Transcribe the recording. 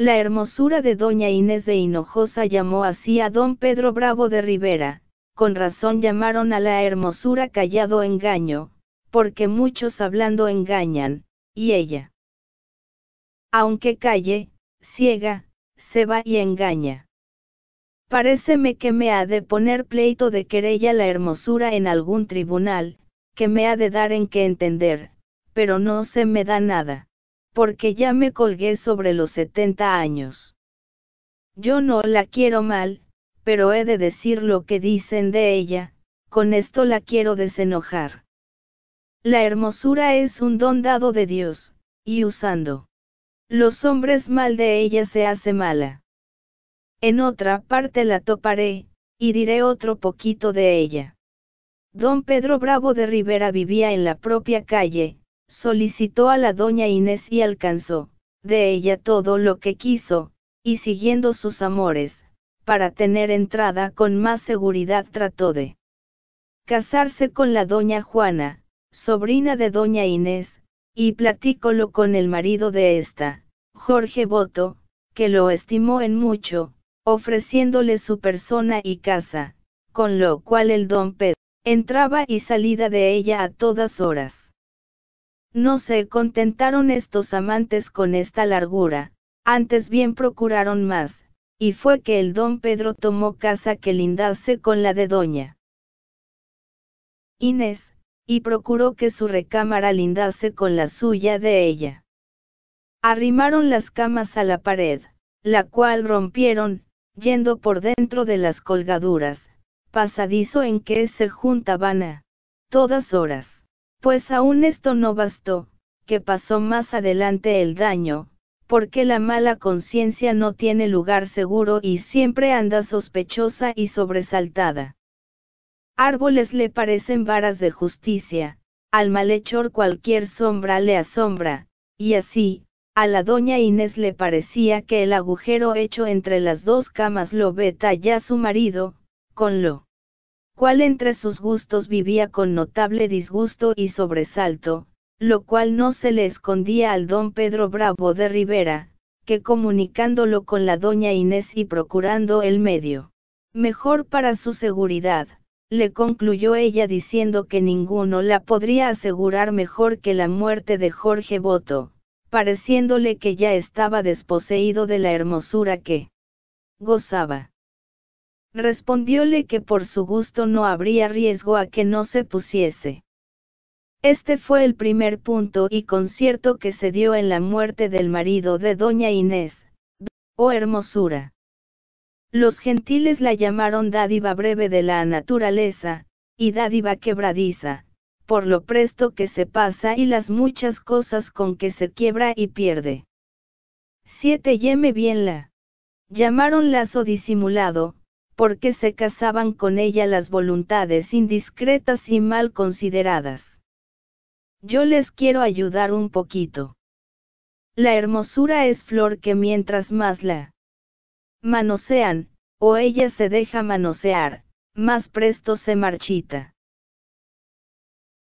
La hermosura de doña Inés de Hinojosa llamó así a don Pedro Bravo de Rivera, con razón llamaron a la hermosura callado engaño, porque muchos hablando engañan, y ella, aunque calle, ciega, se va y engaña. Paréceme que me ha de poner pleito de querella la hermosura en algún tribunal, que me ha de dar en qué entender, pero no se me da nada porque ya me colgué sobre los 70 años. Yo no la quiero mal, pero he de decir lo que dicen de ella, con esto la quiero desenojar. La hermosura es un don dado de Dios, y usando los hombres mal de ella se hace mala. En otra parte la toparé, y diré otro poquito de ella. Don Pedro Bravo de Rivera vivía en la propia calle, solicitó a la doña Inés y alcanzó, de ella todo lo que quiso, y siguiendo sus amores, para tener entrada con más seguridad trató de casarse con la doña Juana, sobrina de doña Inés, y platícolo con el marido de esta, Jorge Boto, que lo estimó en mucho, ofreciéndole su persona y casa, con lo cual el don Pedro entraba y salida de ella a todas horas. No se contentaron estos amantes con esta largura, antes bien procuraron más, y fue que el don Pedro tomó casa que lindase con la de doña Inés, y procuró que su recámara lindase con la suya de ella. Arrimaron las camas a la pared, la cual rompieron, yendo por dentro de las colgaduras, pasadizo en que se juntaban a todas horas. Pues aún esto no bastó, que pasó más adelante el daño, porque la mala conciencia no tiene lugar seguro y siempre anda sospechosa y sobresaltada. Árboles le parecen varas de justicia, al malhechor cualquier sombra le asombra, y así, a la doña Inés le parecía que el agujero hecho entre las dos camas lo veta ya su marido, con lo cual entre sus gustos vivía con notable disgusto y sobresalto, lo cual no se le escondía al don Pedro Bravo de Rivera, que comunicándolo con la doña Inés y procurando el medio mejor para su seguridad, le concluyó ella diciendo que ninguno la podría asegurar mejor que la muerte de Jorge Boto, pareciéndole que ya estaba desposeído de la hermosura que gozaba respondióle que por su gusto no habría riesgo a que no se pusiese. Este fue el primer punto y concierto que se dio en la muerte del marido de doña Inés, o oh hermosura. Los gentiles la llamaron dádiva breve de la naturaleza, y dádiva quebradiza, por lo presto que se pasa y las muchas cosas con que se quiebra y pierde. 7. Yeme bien la. Llamaron lazo disimulado, porque se casaban con ella las voluntades indiscretas y mal consideradas. Yo les quiero ayudar un poquito. La hermosura es flor que mientras más la manosean, o ella se deja manosear, más presto se marchita.